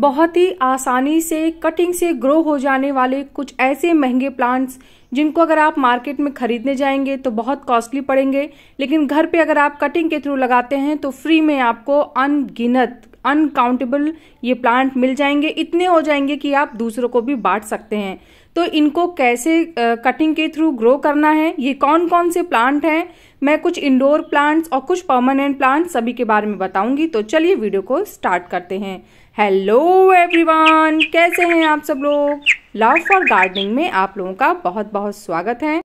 बहुत ही आसानी से कटिंग से ग्रो हो जाने वाले कुछ ऐसे महंगे प्लांट्स जिनको अगर आप मार्केट में खरीदने जाएंगे तो बहुत कॉस्टली पड़ेंगे लेकिन घर पे अगर आप कटिंग के थ्रू लगाते हैं तो फ्री में आपको अनगिनत अनकाउंटेबल ये प्लांट मिल जाएंगे इतने हो जाएंगे कि आप दूसरों को भी बांट सकते हैं तो इनको कैसे कटिंग के थ्रू ग्रो करना है ये कौन कौन से प्लांट हैं मैं कुछ इंडोर प्लांट्स और कुछ परमानेंट प्लांट्स सभी के बारे में बताऊंगी तो चलिए वीडियो को स्टार्ट करते हैं हेलो एवरीवन कैसे हैं आप सब लोग लव फॉर गार्डनिंग में आप लोगों का बहुत बहुत स्वागत है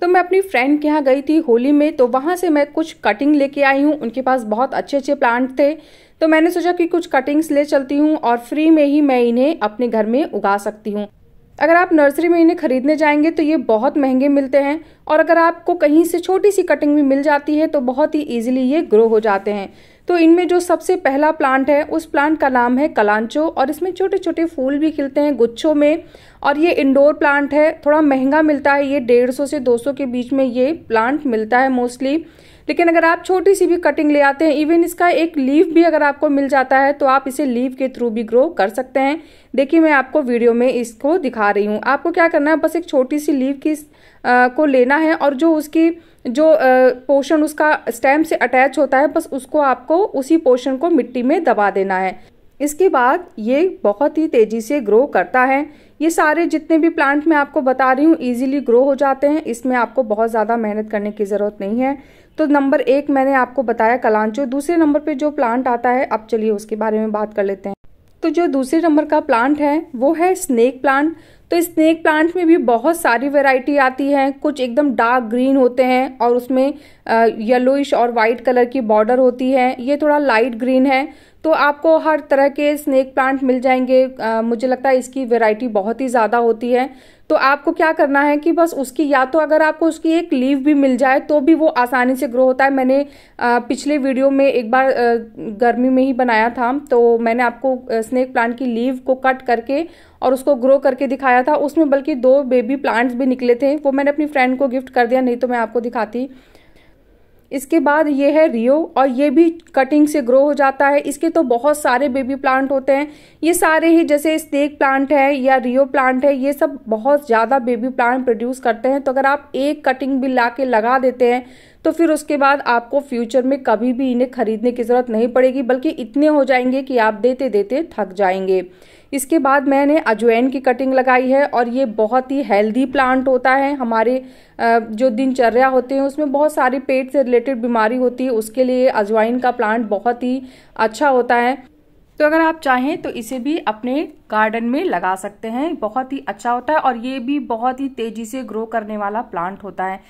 तो मैं अपनी फ्रेंड के यहाँ गई थी होली में तो वहाँ से मैं कुछ कटिंग लेके आई हूँ उनके पास बहुत अच्छे अच्छे प्लांट थे तो मैंने सोचा कि कुछ कटिंग्स ले चलती हूँ और फ्री में ही मैं इन्हें अपने घर में उगा सकती हूँ अगर आप नर्सरी में इन्हें खरीदने जाएंगे तो ये बहुत महंगे मिलते हैं और अगर आपको कहीं से छोटी सी कटिंग भी मिल जाती है तो बहुत ही इजीली ये ग्रो हो जाते हैं तो इनमें जो सबसे पहला प्लांट है उस प्लांट का नाम है कलांचो और इसमें छोटे छोटे फूल भी खिलते हैं गुच्छों में और ये इंडोर प्लांट है थोड़ा महंगा मिलता है ये डेढ़ सौ से दो सौ के बीच में ये प्लांट मिलता है मोस्टली लेकिन अगर आप छोटी सी भी कटिंग ले आते हैं इवन इसका एक लीव भी अगर आपको मिल जाता है तो आप इसे लीव के थ्रू भी ग्रो कर सकते हैं देखिए मैं आपको वीडियो में इसको दिखा रही हूँ आपको क्या करना है बस एक छोटी सी लीव की आ, को लेना है और जो उसकी जो पोर्शन उसका स्टेम से अटैच होता है बस उसको आपको उसी पोर्शन को मिट्टी में दबा देना है इसके बाद ये बहुत ही तेज़ी से ग्रो करता है ये सारे जितने भी प्लांट मैं आपको बता रही हूँ इजीली ग्रो हो जाते हैं इसमें आपको बहुत ज़्यादा मेहनत करने की ज़रूरत नहीं है तो नंबर एक मैंने आपको बताया कलांचो दूसरे नंबर पे जो प्लांट आता है अब चलिए उसके बारे में बात कर लेते हैं तो जो दूसरे नंबर का प्लांट है वो है स्नेक प्लांट तो स्नेक प्लांट में भी बहुत सारी वैरायटी आती है कुछ एकदम डार्क ग्रीन होते हैं और उसमें येलोइश और वाइट कलर की बॉर्डर होती है ये थोड़ा लाइट ग्रीन है तो आपको हर तरह के स्नेक प्लांट मिल जाएंगे आ, मुझे लगता है इसकी वेराइटी बहुत ही ज़्यादा होती है तो आपको क्या करना है कि बस उसकी या तो अगर आपको उसकी एक लीव भी मिल जाए तो भी वो आसानी से ग्रो होता है मैंने आ, पिछले वीडियो में एक बार आ, गर्मी में ही बनाया था तो मैंने आपको स्नेक प्लांट की लीव को कट करके और उसको ग्रो करके दिखाया था उसमें बल्कि दो बेबी प्लांट्स भी निकले थे वो मैंने अपनी फ्रेंड को गिफ्ट कर दिया नहीं तो मैं आपको दिखाती इसके बाद ये है रियो और ये भी कटिंग से ग्रो हो जाता है इसके तो बहुत सारे बेबी प्लांट होते हैं ये सारे ही जैसे स्नेक प्लांट है या रियो प्लांट है ये सब बहुत ज़्यादा बेबी प्लांट प्रोड्यूस करते हैं तो अगर आप एक कटिंग भी ला लगा देते हैं तो फिर उसके बाद आपको फ्यूचर में कभी भी इन्हें खरीदने की ज़रूरत नहीं पड़ेगी बल्कि इतने हो जाएंगे कि आप देते देते थक जाएंगे इसके बाद मैंने अजवैन की कटिंग लगाई है और ये बहुत ही हेल्दी प्लांट होता है हमारे जो दिनचर्या होते हैं उसमें बहुत सारी पेट से रिलेटेड बीमारी होती है उसके लिए अजवाइन का प्लांट बहुत ही अच्छा होता है तो अगर आप चाहें तो इसे भी अपने गार्डन में लगा सकते हैं बहुत ही अच्छा होता है और ये भी बहुत ही तेज़ी से ग्रो करने वाला प्लांट होता है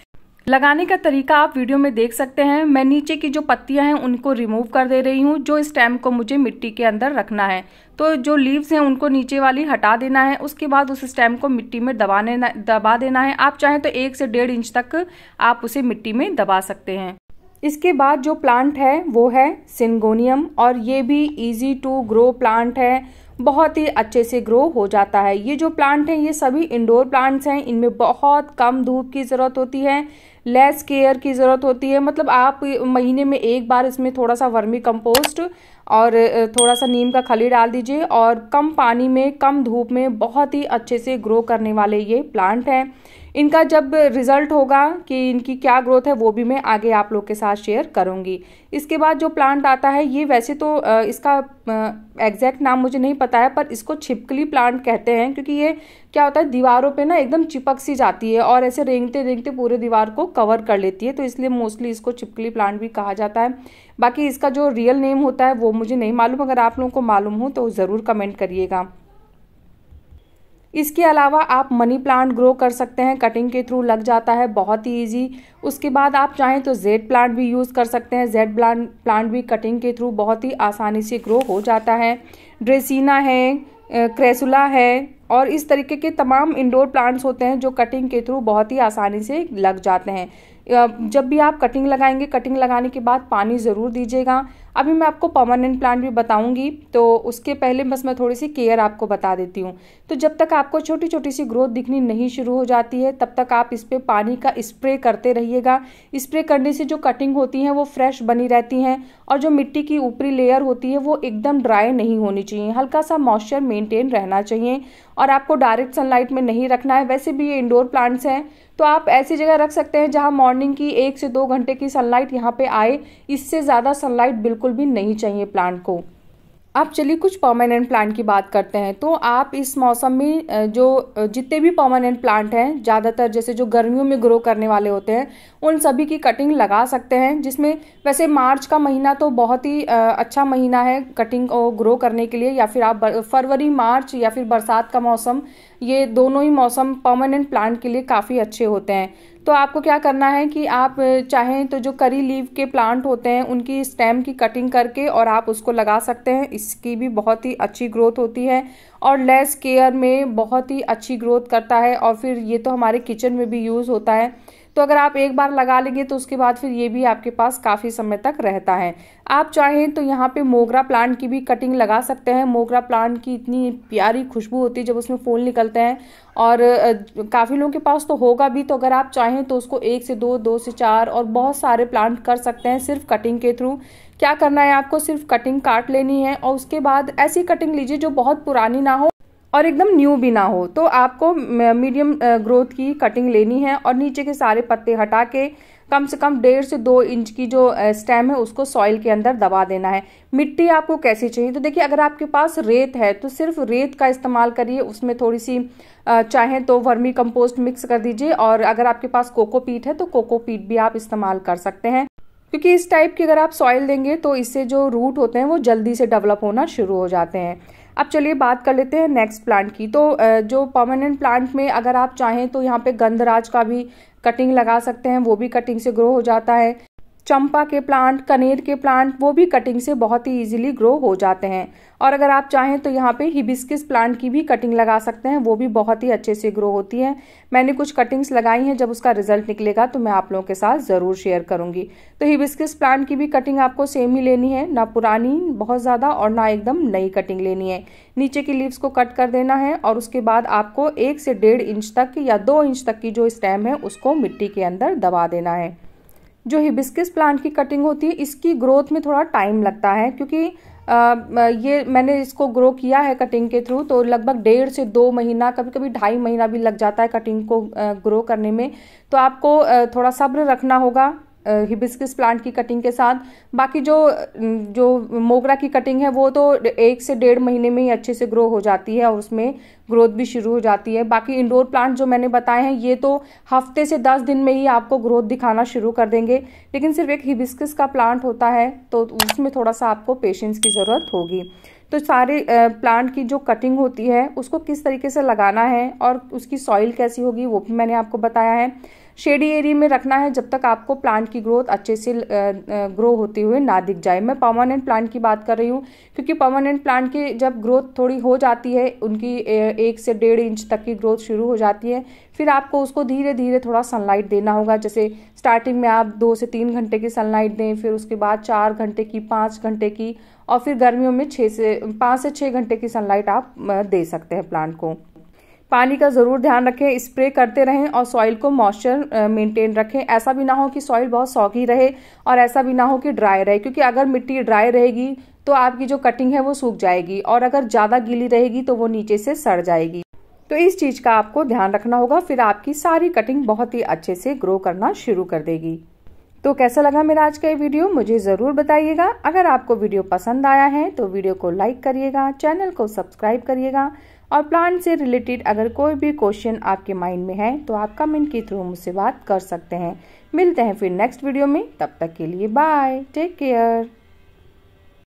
लगाने का तरीका आप वीडियो में देख सकते हैं मैं नीचे की जो पत्तियां हैं उनको रिमूव कर दे रही हूँ जो स्टेम को मुझे मिट्टी के अंदर रखना है तो जो लीव्स हैं उनको नीचे वाली हटा देना है उसके बाद उस स्टेम को मिट्टी में दबाने दबा देना है आप चाहें तो एक से डेढ़ इंच तक आप उसे मिट्टी में दबा सकते हैं इसके बाद जो प्लांट है वो है सिंगोनियम और ये भी ईजी टू ग्रो प्लांट है बहुत ही अच्छे से ग्रो हो जाता है ये जो प्लांट हैं ये सभी इंडोर प्लांट्स हैं इनमें बहुत कम धूप की ज़रूरत होती है लेस केयर की ज़रूरत होती है मतलब आप महीने में एक बार इसमें थोड़ा सा वर्मी कंपोस्ट और थोड़ा सा नीम का खली डाल दीजिए और कम पानी में कम धूप में बहुत ही अच्छे से ग्रो करने वाले ये प्लांट हैं इनका जब रिज़ल्ट होगा कि इनकी क्या ग्रोथ है वो भी मैं आगे आप लोग के साथ शेयर करूँगी इसके बाद जो प्लांट आता है ये वैसे तो इसका एग्जैक्ट नाम मुझे नहीं पता है पर इसको छिपकली प्लांट कहते हैं क्योंकि ये क्या होता है दीवारों पे ना एकदम चिपक सी जाती है और ऐसे रेंगते रेंगते पूरे दीवार को कवर कर लेती है तो इसलिए मोस्टली इसको चिपकली प्लांट भी कहा जाता है बाकी इसका जो रियल नेम होता है वो मुझे नहीं मालूम अगर आप लोगों को मालूम हो तो ज़रूर कमेंट करिएगा इसके अलावा आप मनी प्लांट ग्रो कर सकते हैं कटिंग के थ्रू लग जाता है बहुत ही इजी उसके बाद आप चाहें तो जेड प्लांट भी यूज़ कर सकते हैं जेड प्लांट प्लांट भी कटिंग के थ्रू बहुत ही आसानी से ग्रो हो जाता है ड्रेसिना है क्रेसुला है और इस तरीके के तमाम इंडोर प्लांट्स होते हैं जो कटिंग के थ्रू बहुत ही आसानी से लग जाते हैं जब भी आप कटिंग लगाएंगे कटिंग लगाने के बाद पानी ज़रूर दीजिएगा अभी मैं आपको परमानेंट प्लांट भी बताऊंगी तो उसके पहले बस मैं थोड़ी सी केयर आपको बता देती हूँ तो जब तक आपको छोटी छोटी सी ग्रोथ दिखनी नहीं शुरू हो जाती है तब तक आप इस पर पानी का स्प्रे करते रहिएगा स्प्रे करने से जो कटिंग होती है वो फ्रेश बनी रहती हैं और जो मिट्टी की ऊपरी लेयर होती है वो एकदम ड्राई नहीं होनी चाहिए हल्का सा मॉइस्चर मेनटेन रहना चाहिए और आपको डायरेक्ट सनलाइट में नहीं रखना है वैसे भी ये इंडोर प्लांट्स हैं तो आप ऐसी जगह रख सकते हैं जहां मॉर्निंग की एक से दो घंटे की सनलाइट यहाँ पे आए इससे ज़्यादा सनलाइट बिल्कुल भी नहीं चाहिए प्लांट को अब चलिए कुछ परमानेंट प्लांट की बात करते हैं तो आप इस मौसम में जो जितने भी परमानेंट प्लांट हैं ज़्यादातर जैसे जो गर्मियों में ग्रो करने वाले होते हैं उन सभी की कटिंग लगा सकते हैं जिसमें वैसे मार्च का महीना तो बहुत ही अच्छा महीना है कटिंग और ग्रो करने के लिए या फिर आप फरवरी मार्च या फिर बरसात का मौसम ये दोनों ही मौसम परमानेंट प्लांट के लिए काफ़ी अच्छे होते हैं तो आपको क्या करना है कि आप चाहें तो जो करी लीव के प्लांट होते हैं उनकी स्टेम की कटिंग करके और आप उसको लगा सकते हैं इसकी भी बहुत ही अच्छी ग्रोथ होती है और लेस केयर में बहुत ही अच्छी ग्रोथ करता है और फिर ये तो हमारे किचन में भी यूज़ होता है तो अगर आप एक बार लगा लेंगे तो उसके बाद फिर ये भी आपके पास काफ़ी समय तक रहता है आप चाहें तो यहाँ पे मोगरा प्लांट की भी कटिंग लगा सकते हैं मोगरा प्लांट की इतनी प्यारी खुशबू होती है जब उसमें फूल निकलते हैं और काफ़ी लोगों के पास तो होगा भी तो अगर आप चाहें तो उसको एक से दो दो से चार और बहुत सारे प्लांट कर सकते हैं सिर्फ कटिंग के थ्रू क्या करना है आपको सिर्फ कटिंग काट लेनी है और उसके बाद ऐसी कटिंग लीजिए जो बहुत पुरानी ना हो और एकदम न्यू भी ना हो तो आपको मीडियम ग्रोथ की कटिंग लेनी है और नीचे के सारे पत्ते हटा के कम से कम डेढ़ से दो इंच की जो स्टेम है उसको सॉइल के अंदर दबा देना है मिट्टी आपको कैसी चाहिए तो देखिए अगर आपके पास रेत है तो सिर्फ रेत का इस्तेमाल करिए उसमें थोड़ी सी चाहे तो वर्मी कंपोस्ट मिक्स कर दीजिए और अगर आपके पास कोकोपीट है तो कोकोपीट भी आप इस्तेमाल कर सकते हैं क्योंकि इस टाइप की अगर आप सॉइल देंगे तो इससे जो रूट होते हैं वो जल्दी से डेवलप होना शुरू हो जाते हैं अब चलिए बात कर लेते हैं नेक्स्ट प्लांट की तो जो परमानेंट प्लांट में अगर आप चाहें तो यहाँ पे गंधराज का भी कटिंग लगा सकते हैं वो भी कटिंग से ग्रो हो जाता है चंपा के प्लांट कनेर के प्लांट वो भी कटिंग से बहुत ही इजीली ग्रो हो जाते हैं और अगर आप चाहें तो यहाँ पे हिबिस्किस प्लांट की भी कटिंग लगा सकते हैं वो भी बहुत ही अच्छे से ग्रो होती है मैंने कुछ कटिंग्स लगाई हैं जब उसका रिजल्ट निकलेगा तो मैं आप लोगों के साथ ज़रूर शेयर करूंगी तो हिबिस्किस प्लांट की भी कटिंग आपको सेम ही लेनी है ना पुरानी बहुत ज़्यादा और ना एकदम नई कटिंग लेनी है नीचे की लीव्स को कट कर देना है और उसके बाद आपको एक से डेढ़ इंच तक या दो इंच तक की जो स्टैम है उसको मिट्टी के अंदर दबा देना है जो हिबिस्किस प्लांट की कटिंग होती है इसकी ग्रोथ में थोड़ा टाइम लगता है क्योंकि आ, ये मैंने इसको ग्रो किया है कटिंग के थ्रू तो लगभग डेढ़ से दो महीना कभी कभी ढाई महीना भी लग जाता है कटिंग को ग्रो करने में तो आपको थोड़ा सब्र रखना होगा हिबिस्किस प्लांट की कटिंग के साथ बाकी जो जो मोगरा की कटिंग है वो तो एक से डेढ़ महीने में ही अच्छे से ग्रो हो जाती है और उसमें ग्रोथ भी शुरू हो जाती है बाकी इंडोर प्लांट जो मैंने बताए हैं ये तो हफ्ते से दस दिन में ही आपको ग्रोथ दिखाना शुरू कर देंगे लेकिन सिर्फ एक हिबिस्किस का प्लांट होता है तो उसमें थोड़ा सा आपको पेशेंस की ज़रूरत होगी तो सारे प्लांट की जो कटिंग होती है उसको किस तरीके से लगाना है और उसकी सॉइल कैसी होगी वो भी मैंने आपको बताया है शेडी एरिया में रखना है जब तक आपको प्लांट की ग्रोथ अच्छे से ग्रो होते हुए ना दिख जाए मैं परमानेंट प्लांट की बात कर रही हूँ क्योंकि परमानेंट प्लांट की जब ग्रोथ थोड़ी हो जाती है उनकी एक से डेढ़ इंच तक की ग्रोथ शुरू हो जाती है फिर आपको उसको धीरे धीरे थोड़ा सनलाइट देना होगा जैसे स्टार्टिंग में आप दो से तीन घंटे की सनलाइट दें फिर उसके बाद चार घंटे की पाँच घंटे की और फिर गर्मियों में छः से पाँच से छः घंटे की सनलाइट आप दे सकते हैं प्लांट को पानी का ज़रूर ध्यान रखें स्प्रे करते रहें और सॉइल को मॉइस्चर मेंटेन रखें ऐसा भी ना हो कि सॉइल बहुत सॉगी रहे और ऐसा भी ना हो कि ड्राई रहे क्योंकि अगर मिट्टी ड्राई रहेगी तो आपकी जो कटिंग है वो सूख जाएगी और अगर ज़्यादा गीली रहेगी तो वो नीचे से सड़ जाएगी तो इस चीज़ का आपको ध्यान रखना होगा फिर आपकी सारी कटिंग बहुत ही अच्छे से ग्रो करना शुरू कर देगी तो कैसा लगा मेरा आज का ये वीडियो मुझे ज़रूर बताइएगा अगर आपको वीडियो पसंद आया है तो वीडियो को लाइक करिएगा चैनल को सब्सक्राइब करिएगा और प्लांट से रिलेटेड अगर कोई भी क्वेश्चन आपके माइंड में है तो आप कमेंट के थ्रू मुझसे बात कर सकते हैं मिलते हैं फिर नेक्स्ट वीडियो में तब तक के लिए बाय टेक केयर